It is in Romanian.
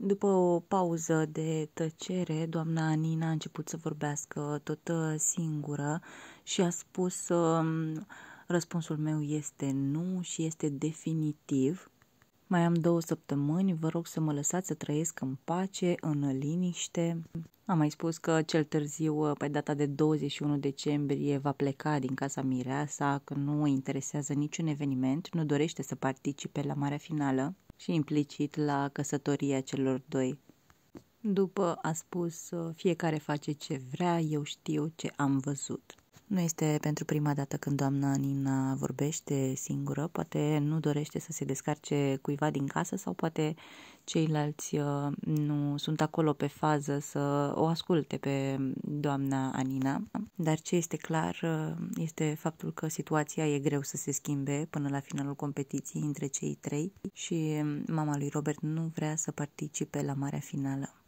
După o pauză de tăcere, doamna Nina a început să vorbească tot uh, singură și a spus um, răspunsul meu este nu și este definitiv. Mai am două săptămâni, vă rog să mă lăsați să trăiesc în pace, în liniște. Am mai spus că cel târziu, uh, pe data de 21 decembrie, va pleca din casa Mireasa, că nu o interesează niciun eveniment, nu dorește să participe la marea finală și implicit la căsătoria celor doi. După a spus, fiecare face ce vrea, eu știu ce am văzut. Nu este pentru prima dată când doamna Nina vorbește singură, poate nu dorește să se descarce cuiva din casă sau poate ceilalți uh, nu sunt acolo pe fază să o asculte pe doamna Anina. Dar ce este clar uh, este faptul că situația e greu să se schimbe până la finalul competiției între cei trei și mama lui Robert nu vrea să participe la marea finală.